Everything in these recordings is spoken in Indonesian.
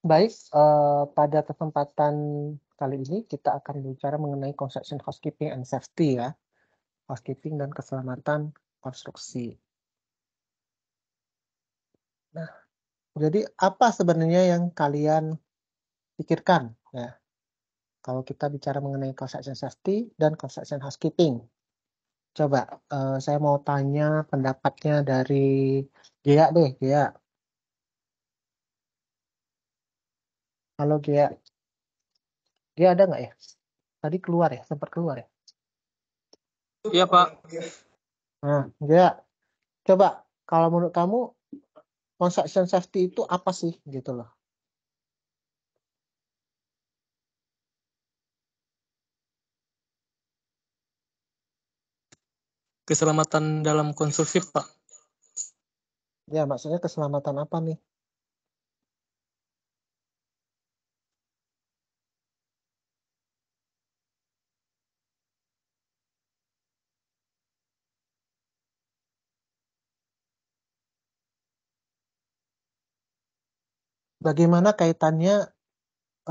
Baik, uh, pada kesempatan kali ini kita akan bicara mengenai construction housekeeping and safety ya, housekeeping dan keselamatan konstruksi. Nah, jadi apa sebenarnya yang kalian pikirkan ya, kalau kita bicara mengenai construction safety dan construction housekeeping? Coba, uh, saya mau tanya pendapatnya dari Gia deh, Gia Halo Gia. Gia ada nggak ya? Tadi keluar ya, sempat keluar ya? Iya Pak. Nah, Gia, coba kalau menurut kamu construction safety itu apa sih gitu loh? Keselamatan dalam konstruksi Pak. Ya, maksudnya keselamatan apa nih? bagaimana kaitannya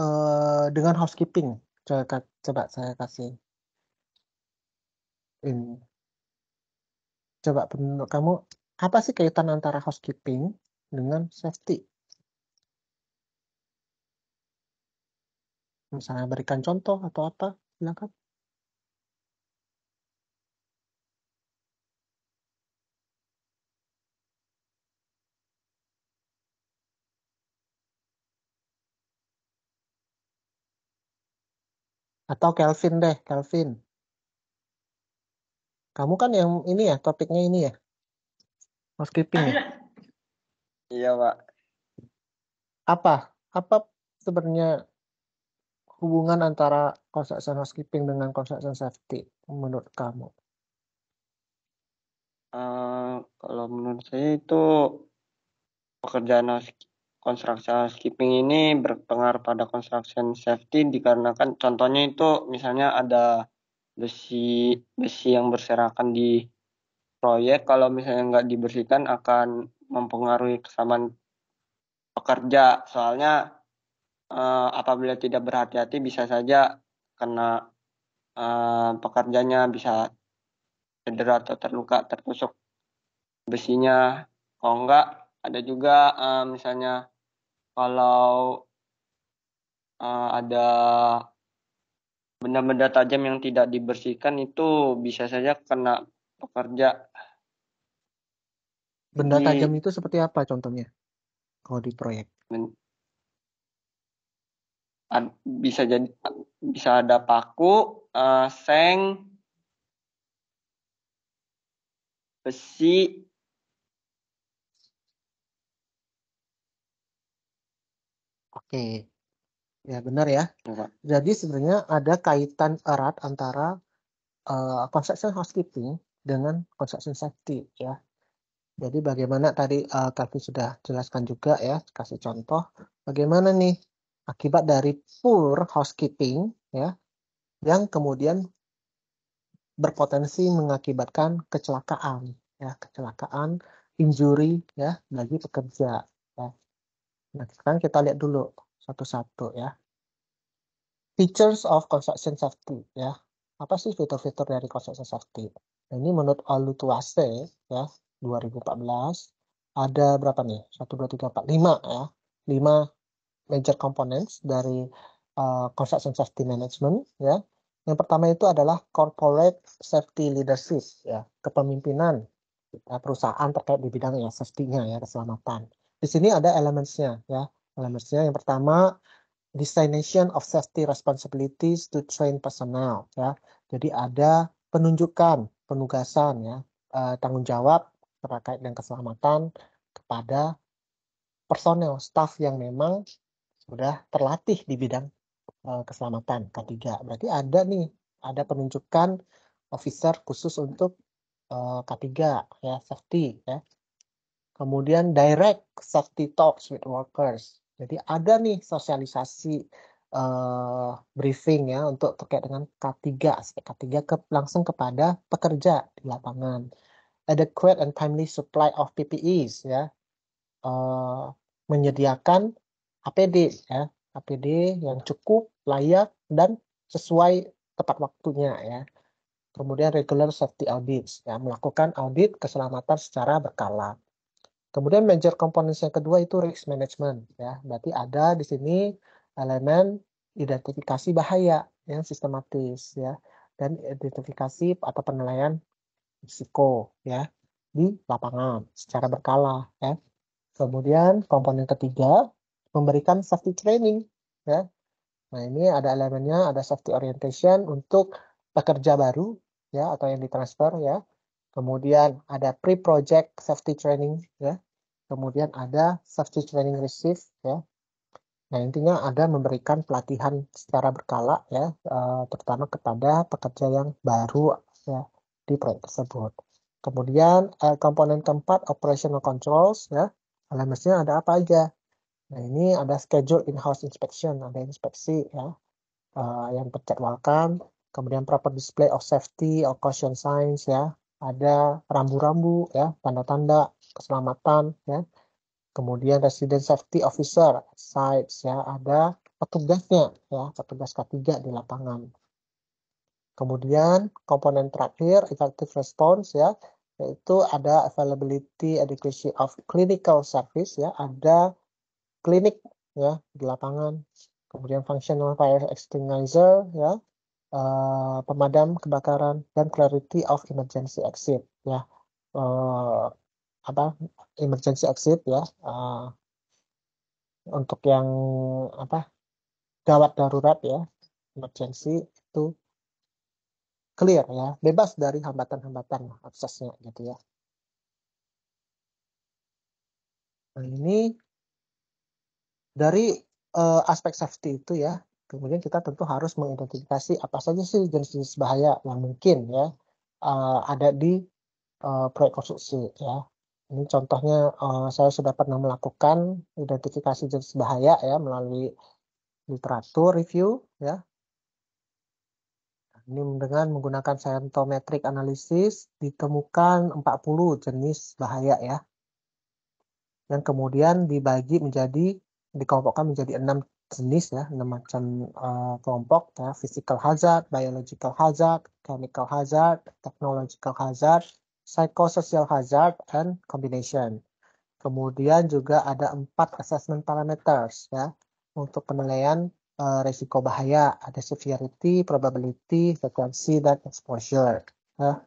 uh, dengan housekeeping? Coba, coba saya kasih ini. Coba menurut kamu apa sih kaitan antara housekeeping dengan safety? Misalnya berikan contoh atau apa, silakan. Atau Kelvin deh, Kelvin. Kamu kan yang ini ya, topiknya ini ya. Housekeeping ya? Iya, Pak. Apa? Apa sebenarnya hubungan antara construction housekeeping dengan construction safety menurut kamu? Uh, kalau menurut saya itu pekerjaan construction skipping ini berpengaruh pada construction safety dikarenakan contohnya itu misalnya ada besi besi yang berserakan di proyek kalau misalnya nggak dibersihkan akan mempengaruhi kesamaan pekerja soalnya eh, apabila tidak berhati-hati bisa saja kena eh, pekerjanya bisa cedera atau terluka tertusuk besinya kalau enggak ada juga uh, misalnya kalau uh, ada benda-benda tajam yang tidak dibersihkan itu bisa saja kena pekerja. Benda tajam itu seperti apa contohnya? Kalau di proyek? bisa jadi bisa ada paku, uh, seng, besi, Oke. Ya benar ya. Jadi sebenarnya ada kaitan erat antara uh, construction housekeeping dengan construction safety ya. Jadi bagaimana tadi uh, sudah jelaskan juga ya, kasih contoh bagaimana nih akibat dari poor housekeeping ya yang kemudian berpotensi mengakibatkan kecelakaan ya, kecelakaan, injury ya bagi pekerja Nah, sekarang kita lihat dulu satu-satu ya. Features of construction safety ya. Apa sih fitur-fitur dari construction safety? Nah, ini menurut Alutuase ya 2014 ada berapa nih? 1 2 3 4 5 ya. 5 major components dari uh, construction safety management ya. Yang pertama itu adalah corporate safety leadership ya, kepemimpinan ya, perusahaan terkait di bidang ya safety-nya ya keselamatan. Di sini ada elementsnya ya. Elementsnya yang pertama designation of safety responsibilities to train personnel ya. Jadi ada penunjukan, penugasan ya, eh, tanggung jawab terkait dengan keselamatan kepada personel staff yang memang sudah terlatih di bidang eh, keselamatan ketiga Berarti ada nih, ada penunjukan officer khusus untuk eh, K3 ya, safety ya. Kemudian direct safety talks with workers. Jadi ada nih sosialisasi uh, briefing ya untuk terkait dengan K3, K3 ke, langsung kepada pekerja di lapangan. Adequate and timely supply of PPEs ya. Uh, menyediakan APD ya, APD yang cukup, layak dan sesuai tepat waktunya ya. Kemudian regular safety audits ya, melakukan audit keselamatan secara berkala. Kemudian major components yang kedua itu risk management ya. Berarti ada di sini elemen identifikasi bahaya yang sistematis ya dan identifikasi atau penilaian risiko ya di lapangan secara berkala ya. Kemudian komponen ketiga memberikan safety training ya. Nah, ini ada elemennya ada safety orientation untuk pekerja baru ya atau yang ditransfer ya kemudian ada pre-project safety training, ya. kemudian ada safety training receive, ya. Nah intinya ada memberikan pelatihan secara berkala, ya, uh, terutama kepada pekerja yang baru ya di proyek tersebut. Kemudian uh, komponen keempat operational controls ya. alamatnya ada apa aja? Nah, ini ada schedule in-house inspection, ada inspeksi ya. Uh, yang terjadwalkan, kemudian proper display of safety or caution signs ya ada rambu-rambu ya, tanda-tanda keselamatan ya. Kemudian resident safety officer sites ya, ada petugasnya ya, petugas K3 di lapangan. Kemudian komponen terakhir effective response ya, yaitu ada availability adequacy of clinical service ya, ada klinik ya di lapangan. Kemudian functional fire extinguisher ya, uh, pemadam kebakaran dan clarity of emergency exit ya uh, apa emergency exit ya uh, untuk yang apa gawat darurat ya emergency itu clear ya, bebas dari hambatan-hambatan aksesnya gitu ya. Nah, ini dari uh, aspek safety itu ya, Kemudian kita tentu harus mengidentifikasi apa saja sih jenis-jenis bahaya yang mungkin ya uh, ada di uh, proyek konstruksi ya. Ini contohnya uh, saya sudah pernah melakukan identifikasi jenis bahaya ya melalui literatur review ya. Ini dengan menggunakan scientometric analisis ditemukan 40 jenis bahaya ya. Yang kemudian dibagi menjadi dikelompokkan menjadi enam jenis ya, enam macam uh, kelompok ya, physical hazard, biological hazard, chemical hazard, technological hazard, psychosocial hazard, and combination. Kemudian juga ada empat assessment parameters ya untuk penilaian uh, eh, risiko bahaya, ada severity, probability, frequency, dan exposure. Ya.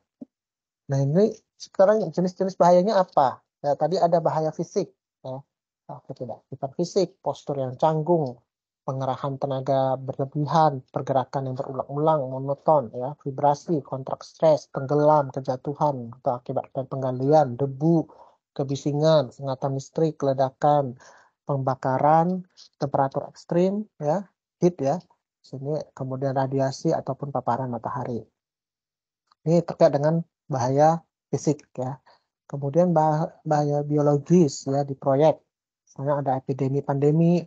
Nah ini sekarang jenis-jenis bahayanya apa? Ya, tadi ada bahaya fisik, ya. Oh, tidak, bukan fisik, postur yang canggung, pengerahan tenaga berlebihan, pergerakan yang berulang-ulang, monoton, ya, vibrasi, kontrak stres, tenggelam, kejatuhan, atau akibat penggalian, debu, kebisingan, sengatan listrik, ledakan, pembakaran, temperatur ekstrim, ya, heat ya, sini kemudian radiasi ataupun paparan matahari. Ini terkait dengan bahaya fisik ya. Kemudian bah bahaya biologis ya di proyek. Misalnya ada epidemi pandemi,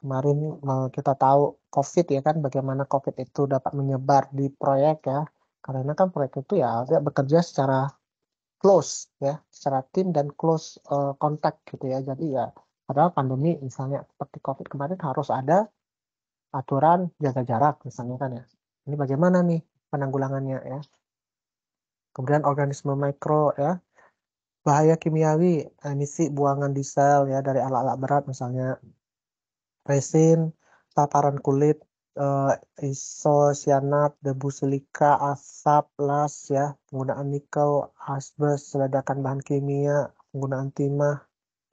kemarin uh, kita tahu COVID ya kan bagaimana COVID itu dapat menyebar di proyek ya karena kan proyek itu ya bekerja secara close ya secara tim dan close uh, eh, contact gitu ya jadi ya padahal pandemi misalnya seperti COVID kemarin harus ada aturan jaga jarak misalnya kan ya ini bagaimana nih penanggulangannya ya kemudian organisme mikro ya bahaya kimiawi emisi buangan diesel ya dari alat-alat berat misalnya resin, paparan kulit, uh, isosianat, debu silika, asap, las ya, penggunaan nikel, asbes, ledakan bahan kimia, penggunaan timah,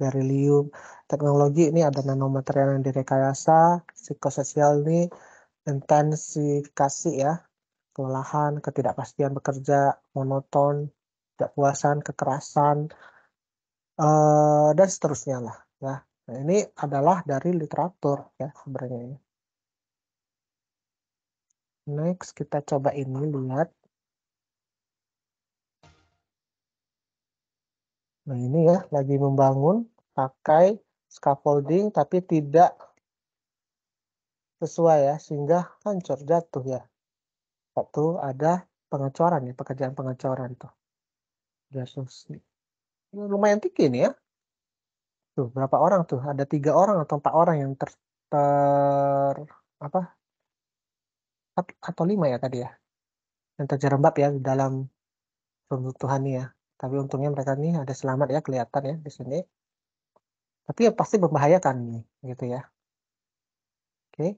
berilium, Teknologi ini ada nanomaterial yang direkayasa, psikososial ini intensifikasi ya, kelelahan, ketidakpastian bekerja, monoton, tidak puasan, kekerasan, uh, dan seterusnya lah ya. Nah, ini adalah dari literatur ya sebenarnya. Ya. Next kita coba ini lihat. Nah ini ya lagi membangun pakai scaffolding tapi tidak sesuai ya sehingga hancur jatuh ya. waktu ada pengecoran ya pekerjaan pengecoran tuh. ini lumayan tinggi nih ya Tuh, berapa orang tuh? Ada tiga orang atau empat orang yang ter, ter apa? Atau lima ya tadi ya? Yang terjerembab ya di dalam runtuhan ya. Tapi untungnya mereka nih ada selamat ya kelihatan ya di sini. Tapi ya pasti membahayakan nih, gitu ya. Oke. Okay.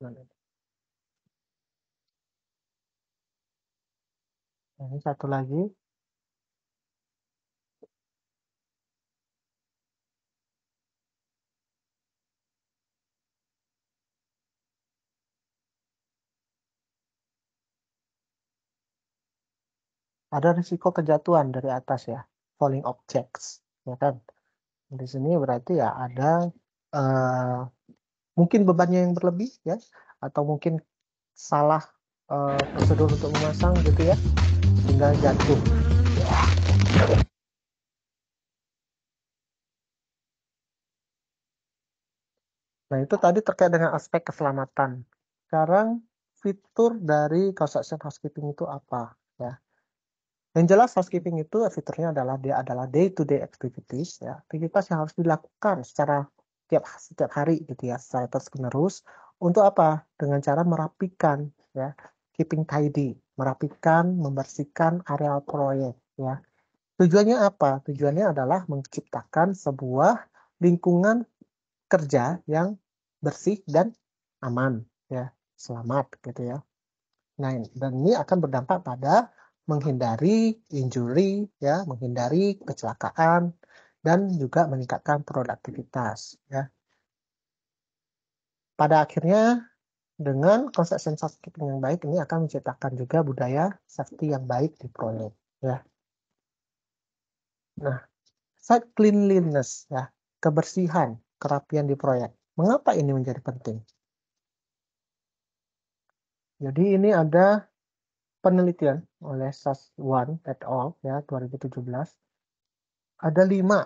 Nah, Ini satu lagi. Ada risiko kejatuhan dari atas ya, falling objects, ya kan? Di sini berarti ya ada uh, mungkin bebannya yang berlebih ya, atau mungkin salah uh, prosedur untuk memasang gitu ya tinggal jatuh Nah, itu tadi terkait dengan aspek keselamatan. Sekarang fitur dari construction housekeeping itu apa? Ya. Yang jelas housekeeping itu fiturnya adalah dia adalah day to day activities ya, aktivitas yang harus dilakukan secara tiap setiap hari gitu ya, secara terus menerus untuk apa? Dengan cara merapikan ya, keeping tidy, merapikan, membersihkan areal proyek ya. Tujuannya apa? Tujuannya adalah menciptakan sebuah lingkungan kerja yang bersih dan aman ya, selamat gitu ya. Nah, dan ini akan berdampak pada menghindari injury ya, menghindari kecelakaan dan juga meningkatkan produktivitas ya. Pada akhirnya dengan konsep sensor keeping yang baik ini akan menciptakan juga budaya safety yang baik di proyek ya. Nah, site cleanliness ya, kebersihan, kerapian di proyek. Mengapa ini menjadi penting? Jadi ini ada penelitian oleh sas one et al. ya 2017. Ada lima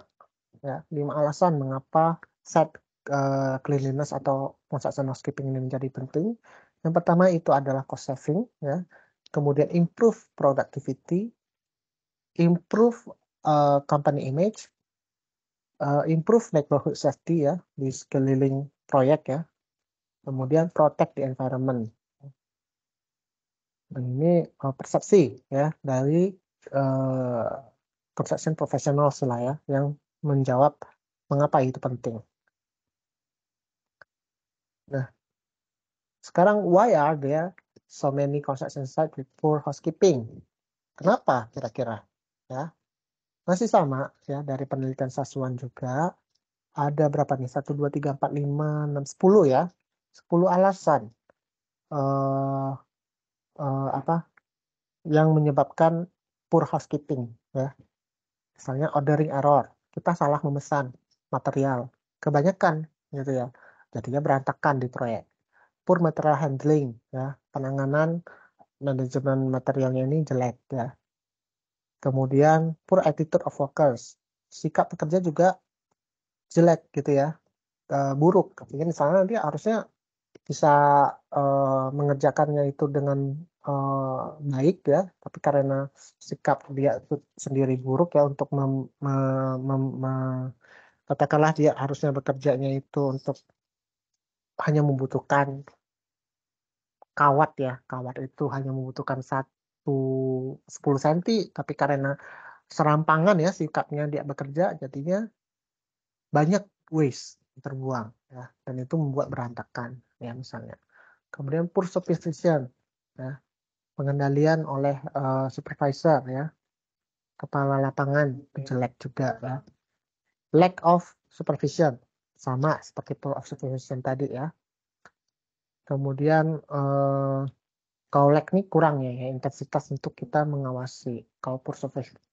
ya, lima alasan mengapa site uh, cleanliness atau transaction housekeeping ini menjadi penting. Yang pertama itu adalah cost saving, ya. kemudian improve productivity, improve uh, company image, uh, improve neighborhood safety ya di sekeliling proyek ya, kemudian protect the environment. Dan nah, ini uh, persepsi ya dari uh, construction professional lah ya yang menjawab mengapa itu penting. Nah, sekarang why are there so many construction inside with poor housekeeping? Kenapa kira-kira? Ya, masih sama ya dari penelitian Sasuan juga ada berapa nih satu dua tiga empat lima enam sepuluh ya sepuluh alasan uh, uh, apa yang menyebabkan poor housekeeping ya misalnya ordering error kita salah memesan material kebanyakan gitu ya jadinya berantakan di proyek poor material handling ya penanganan manajemen materialnya ini jelek ya kemudian poor attitude of workers sikap pekerja juga jelek gitu ya e, buruk Jadi misalnya dia harusnya bisa e, mengerjakannya itu dengan e, baik ya tapi karena sikap dia itu sendiri buruk ya untuk mem, mem, mem, mem, katakanlah dia harusnya bekerjanya itu untuk hanya membutuhkan kawat ya kawat itu hanya membutuhkan satu 10 cm tapi karena serampangan ya sikapnya dia bekerja jadinya banyak waste terbuang ya dan itu membuat berantakan ya misalnya kemudian poor supervision ya pengendalian oleh uh, supervisor ya kepala lapangan jelek juga ya lack of supervision sama seperti pro of tadi ya. Kemudian eh, kalau lag ini kurang ya, ya intensitas untuk kita mengawasi. Kalau of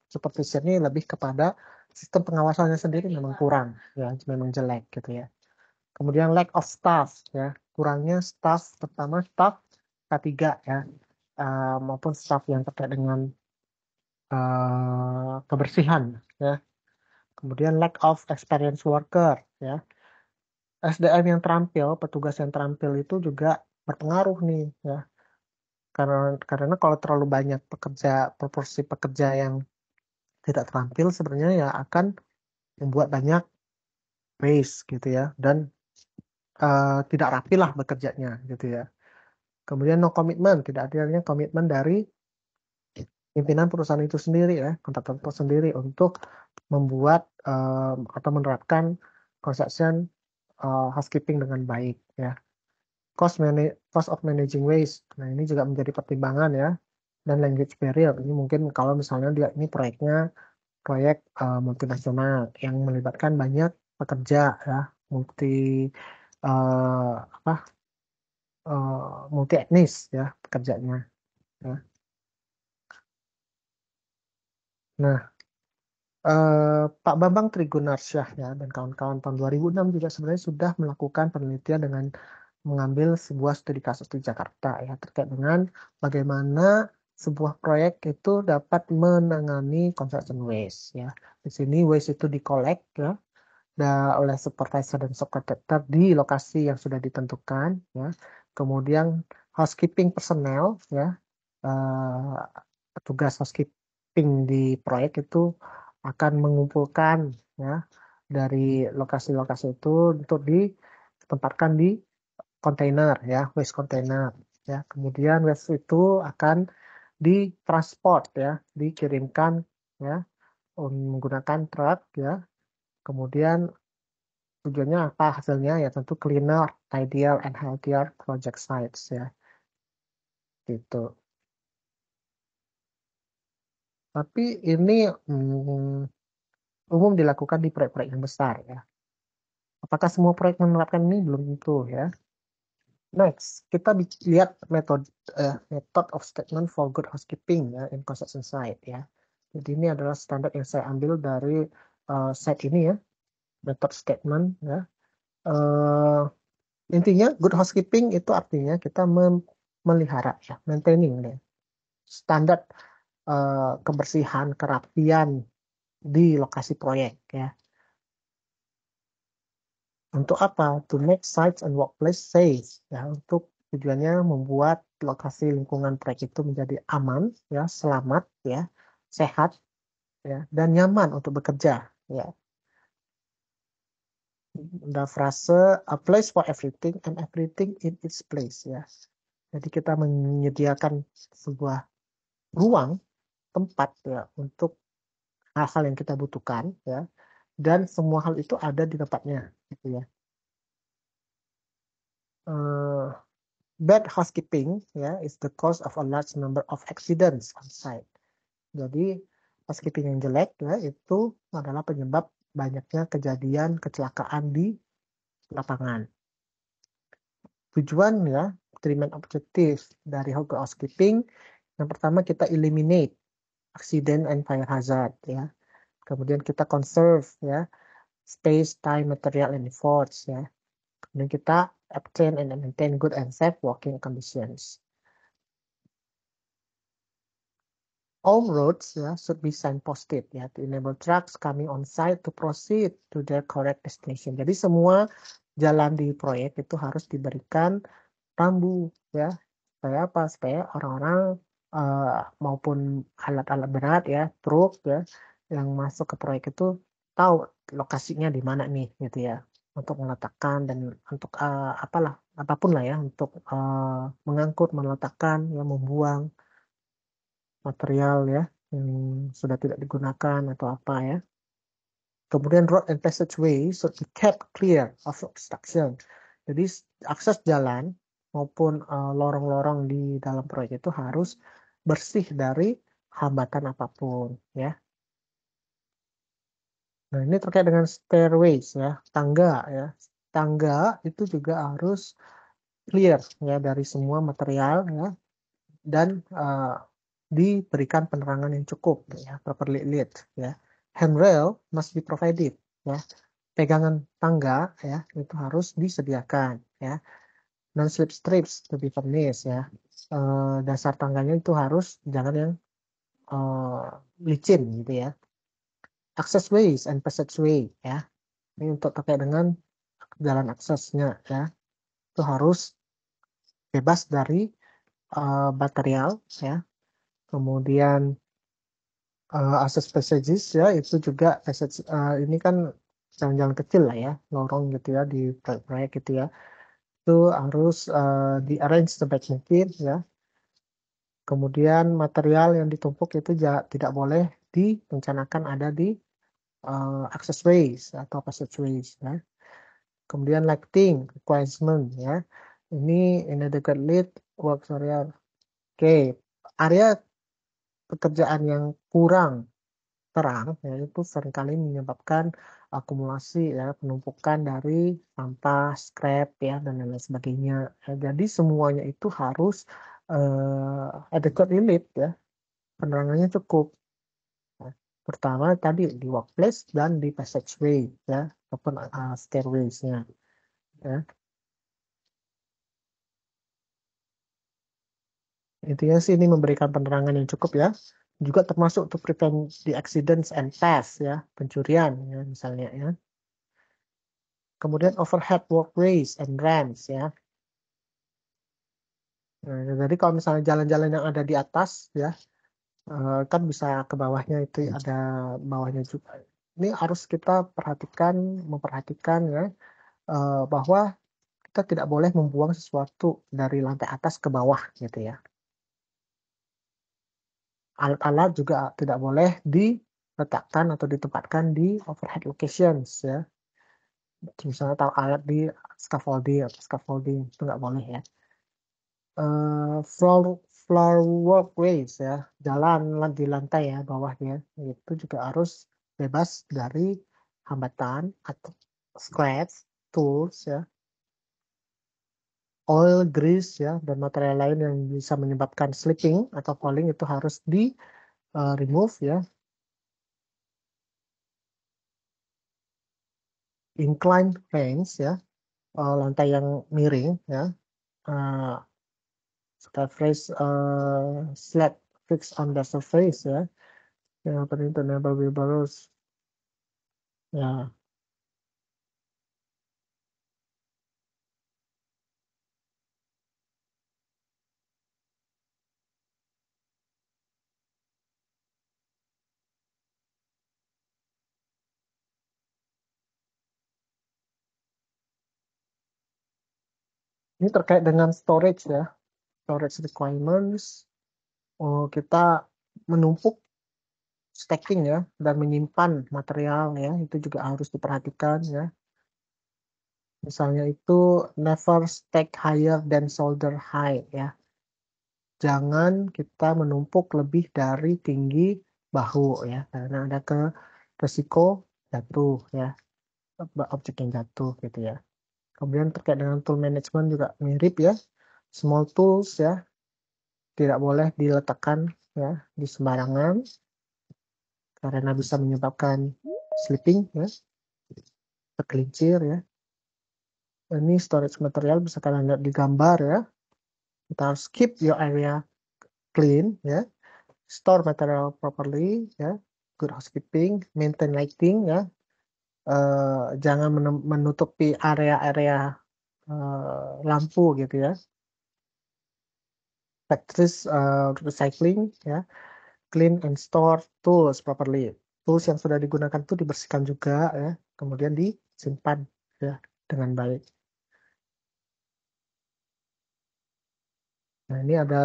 supervision ini lebih kepada sistem pengawasannya sendiri memang kurang ya, memang jelek gitu ya. Kemudian lack of staff ya, kurangnya staff pertama staff K3 ya uh, maupun staff yang terkait dengan uh, kebersihan ya. Kemudian lack of experience worker ya SDM yang terampil, petugas yang terampil itu juga berpengaruh nih ya. Karena karena kalau terlalu banyak pekerja proporsi pekerja yang tidak terampil sebenarnya ya akan membuat banyak base gitu ya dan uh, tidak rapi lah bekerjanya gitu ya. Kemudian no commitment, tidak adanya komitmen dari pimpinan perusahaan itu sendiri ya, kontraktor sendiri untuk membuat um, atau menerapkan yang uh, housekeeping dengan baik ya. Cost, cost of managing waste. Nah, ini juga menjadi pertimbangan ya. Dan language barrier ini mungkin kalau misalnya dia ini proyeknya proyek uh, multinasional yang melibatkan banyak pekerja ya, multi uh, apa? Uh, multi etnis ya pekerjanya. Ya. Nah, Eh, Pak Bambang Trigunarsyah ya dan kawan-kawan tahun 2006 juga sebenarnya sudah melakukan penelitian dengan mengambil sebuah studi kasus di Jakarta ya terkait dengan bagaimana sebuah proyek itu dapat menangani construction waste ya. Di sini waste itu dikolek ya oleh supervisor dan subcontractor di lokasi yang sudah ditentukan ya. Kemudian housekeeping personnel ya uh, tugas housekeeping di proyek itu akan mengumpulkan ya dari lokasi-lokasi itu untuk ditempatkan di kontainer ya waste container ya kemudian waste itu akan ditransport ya dikirimkan ya um, menggunakan truk ya kemudian tujuannya apa hasilnya ya tentu cleaner ideal and healthier project sites ya gitu tapi ini hmm, umum dilakukan di proyek-proyek yang besar ya. Apakah semua proyek menerapkan ini belum tentu ya. Next, kita lihat metode uh, method of statement for good housekeeping ya, in construction site ya. Jadi ini adalah standar yang saya ambil dari uh, site ini ya, method statement ya. Uh, intinya good housekeeping itu artinya kita memelihara ya, maintaining ya. Standar Eh, kebersihan kerapian di lokasi proyek ya. Untuk apa? To make sites and workplace safe ya untuk tujuannya membuat lokasi lingkungan proyek itu menjadi aman ya, selamat ya, sehat ya dan nyaman untuk bekerja ya. Ada frase a place for everything and everything in its place ya. Jadi kita menyediakan sebuah ruang tempat ya untuk hal-hal yang kita butuhkan ya dan semua hal itu ada di tempatnya gitu ya uh, bad housekeeping ya is the cause of a large number of accidents on site jadi housekeeping yang jelek ya itu adalah penyebab banyaknya kejadian kecelakaan di lapangan tujuan ya treatment objektif dari housekeeping yang pertama kita eliminate accident and fire hazard ya. Kemudian kita conserve ya space, time, material and efforts ya. Kemudian kita obtain and maintain good and safe working conditions. All roads ya, should be signposted ya to enable trucks coming on site to proceed to their correct destination. Jadi semua jalan di proyek itu harus diberikan rambu ya supaya apa supaya orang-orang uh, maupun alat-alat berat ya truk ya yang masuk ke proyek itu tahu lokasinya di mana nih gitu ya untuk meletakkan dan untuk uh, apalah apapun lah ya untuk uh, mengangkut meletakkan ya membuang material ya yang sudah tidak digunakan atau apa ya kemudian road and passageway should be kept clear of obstruction jadi akses jalan maupun lorong-lorong uh, lorong -lorong di dalam proyek itu harus bersih dari hambatan apapun ya. Nah, ini terkait dengan stairways ya, tangga ya. Tangga itu juga harus clear ya dari semua material ya dan uh, diberikan penerangan yang cukup ya, properly lit ya. Handrail must be provided ya. Pegangan tangga ya itu harus disediakan ya non slip strips to be furnished ya uh, dasar tangganya itu harus jangan yang uh, licin gitu ya access ways and passage way ya ini untuk terkait dengan jalan aksesnya ya itu harus bebas dari uh, material ya kemudian uh, access passages ya itu juga passage uh, ini kan jalan-jalan kecil lah ya lorong gitu ya di proyek-proyek gitu ya itu harus uh, eh, di arrange sebaik mungkin ya. Kemudian material yang ditumpuk itu tidak boleh direncanakan ada di uh, eh, ways atau passage ways ya. Kemudian lighting requirement ya. Ini in adequate lead work area. Oke, okay. area pekerjaan yang kurang terang ya itu seringkali menyebabkan akumulasi ya penumpukan dari sampah, scrap ya dan lain-lain sebagainya. Nah, jadi semuanya itu harus uh, adequate limit ya. Penerangannya cukup. Ya, pertama tadi di workplace dan di passageway ya ataupun uh, stairwaysnya. Ya. Intinya sih ini memberikan penerangan yang cukup ya juga termasuk to prevent the accidents and thefts ya pencurian ya misalnya ya kemudian overhead walkways and ramps ya nah, jadi kalau misalnya jalan-jalan yang ada di atas ya eh, kan bisa ke bawahnya itu ada bawahnya juga ini harus kita perhatikan memperhatikan ya eh, bahwa kita tidak boleh membuang sesuatu dari lantai atas ke bawah gitu ya alat-alat juga tidak boleh diletakkan atau ditempatkan di overhead locations ya misalnya taruh alat di scaffolding atau scaffolding itu nggak boleh ya uh, floor floor walkways ya jalan di lantai ya bawahnya itu juga harus bebas dari hambatan atau scratch tools ya oil, grease ya dan material lain yang bisa menyebabkan slipping atau falling itu harus di uh, remove ya. Inclined fence, ya, uh, lantai yang miring ya. Uh, surface uh, slab fixed on the surface ya. Yang penting to be borrowed. Ya, Ini terkait dengan storage ya, storage requirements. Oh, kita menumpuk stacking ya dan menyimpan material ya itu juga harus diperhatikan ya misalnya itu never stack higher than shoulder high ya jangan kita menumpuk lebih dari tinggi bahu ya karena ada ke resiko jatuh ya objek yang jatuh gitu ya Kemudian terkait dengan tool management juga mirip ya. Small tools ya. Tidak boleh diletakkan ya di sembarangan karena bisa menyebabkan slipping ya. Tergelincir ya. Ini storage material bisa kalian lihat di gambar ya. Kita harus keep your area clean ya. Store material properly ya. Good housekeeping, maintain lighting ya Eh, jangan menutupi area-area uh, lampu gitu ya practice uh, eh, recycling ya clean and store tools properly tools yang sudah digunakan itu dibersihkan juga ya kemudian disimpan ya dengan baik nah ini ada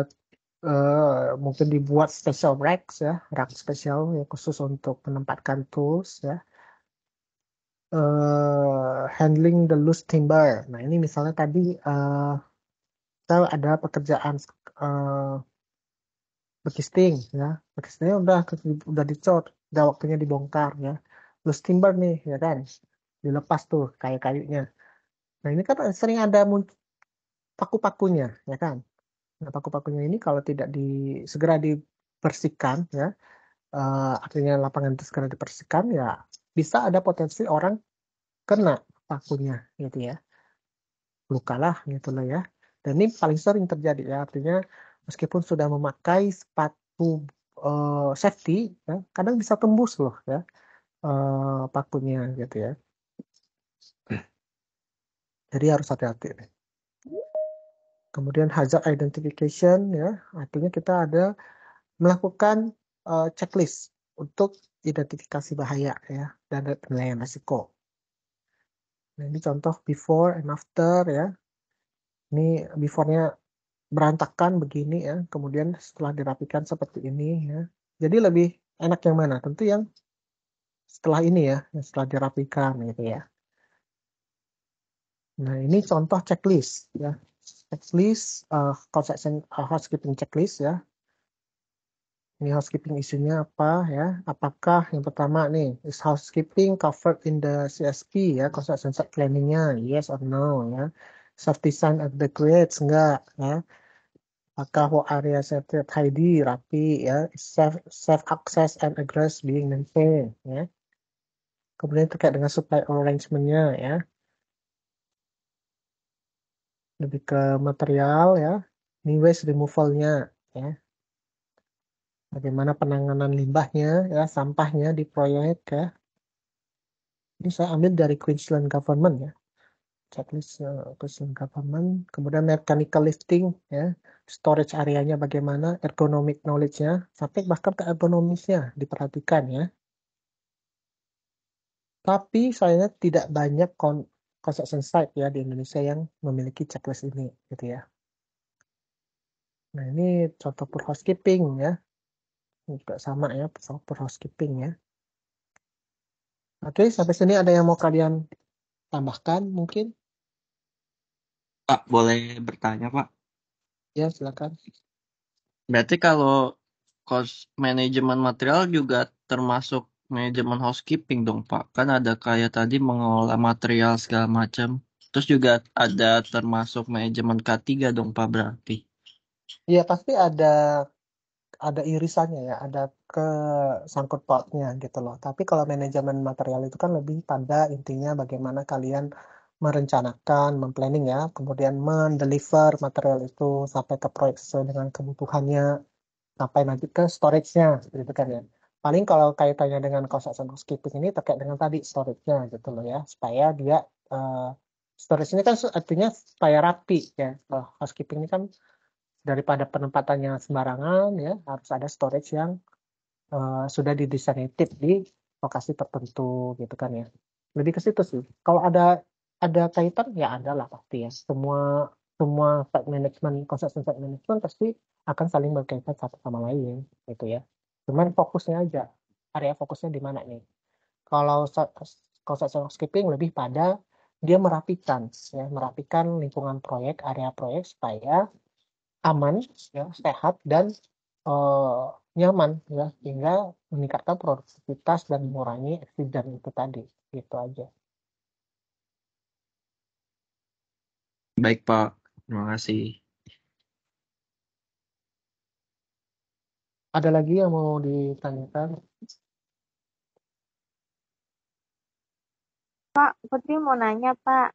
uh, mungkin dibuat special racks ya rak spesial yang khusus untuk menempatkan tools ya uh, handling the loose timber. Nah ini misalnya tadi uh, kita ada pekerjaan uh, eh, bekisting ya, bekistingnya udah udah dicor, udah waktunya dibongkar ya. Loose timber nih ya kan, dilepas tuh kayu-kayunya. Nah ini kan sering ada paku-pakunya ya kan. Nah paku-pakunya ini kalau tidak di segera dibersihkan ya, uh, artinya lapangan itu segera dibersihkan ya bisa ada potensi orang kena pakunya gitu ya lukalah gitu loh ya dan ini paling sering terjadi ya artinya meskipun sudah memakai sepatu uh, safety ya, kadang bisa tembus loh ya uh, pakunya gitu ya jadi harus hati-hati Kemudian hazard identification ya, artinya kita ada melakukan uh, checklist untuk identifikasi bahaya ya dan penilaian resiko. Nah, ini contoh before and after ya. Ini before-nya berantakan begini ya, kemudian setelah dirapikan seperti ini ya. Jadi lebih enak yang mana? Tentu yang setelah ini ya, yang setelah dirapikan gitu ya. Nah, ini contoh checklist ya. Checklist uh, eh, concept uh, eh, housekeeping checklist ya ini housekeeping isinya apa ya? Apakah yang pertama nih is housekeeping covered in the CSP ya construction site planningnya yes or no ya? Soft design of the grades enggak ya? Apakah what area safety tidy rapi ya? Safe, safe access and address being maintained ya? Kemudian terkait dengan supply arrangementnya ya lebih ke material ya, ini waste removalnya ya bagaimana penanganan limbahnya ya sampahnya di proyek ya ini saya ambil dari Queensland Government ya checklist uh, Queensland Government kemudian mechanical lifting ya storage areanya bagaimana ergonomic knowledge-nya sampai bahkan ke ergonomisnya diperhatikan ya tapi saya tidak banyak kon construction site ya di Indonesia yang memiliki checklist ini gitu ya nah ini contoh poor housekeeping ya ini juga sama ya proper housekeeping ya. Oke, sampai sini ada yang mau kalian tambahkan mungkin? Pak, boleh bertanya Pak? Ya, silakan. Berarti kalau cost manajemen material juga termasuk manajemen housekeeping dong Pak? Kan ada kayak tadi mengelola material segala macam. Terus juga ada termasuk manajemen K3 dong Pak berarti? Iya pasti ada ada irisannya ya, ada ke sangkut pautnya gitu loh. Tapi kalau manajemen material itu kan lebih pada intinya bagaimana kalian merencanakan, memplanning ya, kemudian mendeliver material itu sampai ke proyek sesuai dengan kebutuhannya, sampai nanti ke storage-nya, gitu kan ya. Paling kalau kaitannya dengan cost and skipping ini terkait dengan tadi storage-nya gitu loh ya, supaya dia uh, storage ini kan artinya supaya rapi ya. Kalau housekeeping ini kan daripada penempatan yang sembarangan ya harus ada storage yang uh, sudah didesignated di lokasi tertentu gitu kan ya lebih ke situ sih kalau ada ada kaitan ya ada lah pasti ya semua semua site management konsep site management pasti akan saling berkaitan satu sama lain gitu ya cuman fokusnya aja area fokusnya di mana nih kalau konsep skipping lebih pada dia merapikan ya merapikan lingkungan proyek area proyek supaya aman, ya, sehat dan uh, nyaman ya, sehingga meningkatkan produktivitas dan mengurangi eksiden itu tadi, gitu aja. Baik, Pak. Terima kasih. Ada lagi yang mau ditanyakan? Pak, Putri mau nanya, Pak.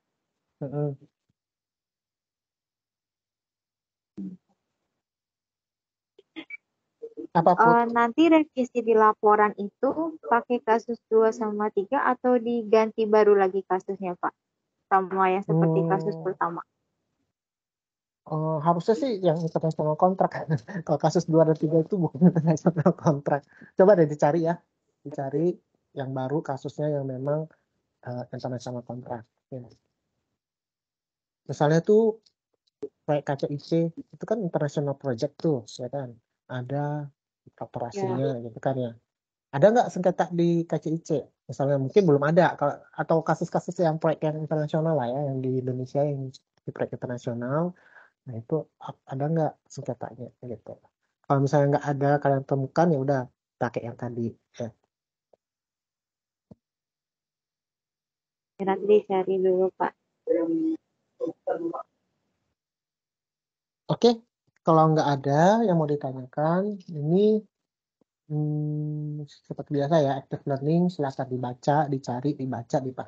Apa uh, nanti revisi di laporan itu pakai kasus 2 sama 3 atau diganti baru lagi kasusnya, Pak? Sama yang seperti hmm. kasus pertama. Oh, harusnya sih yang international kontrak. Kalau kasus 2 dan 3 itu bukan international kontrak. Coba deh dicari ya. Dicari yang baru kasusnya yang memang uh, international kontrak. Ya. Misalnya tuh kayak KCIC itu kan international project tuh, ya kan? Ada Kooperasinya, ya. gitu kan ya ada nggak sengketa di KCIC misalnya mungkin belum ada kalau atau kasus-kasus yang proyek yang internasional lah ya yang di Indonesia yang di proyek internasional nah itu ada nggak sengketanya gitu kalau misalnya nggak ada kalian temukan ya udah pakai yang tadi ya. nanti cari dulu pak oke kalau nggak ada yang mau ditanyakan, ini hmm, seperti biasa ya, active learning silahkan dibaca, dicari, dibaca, dipakai.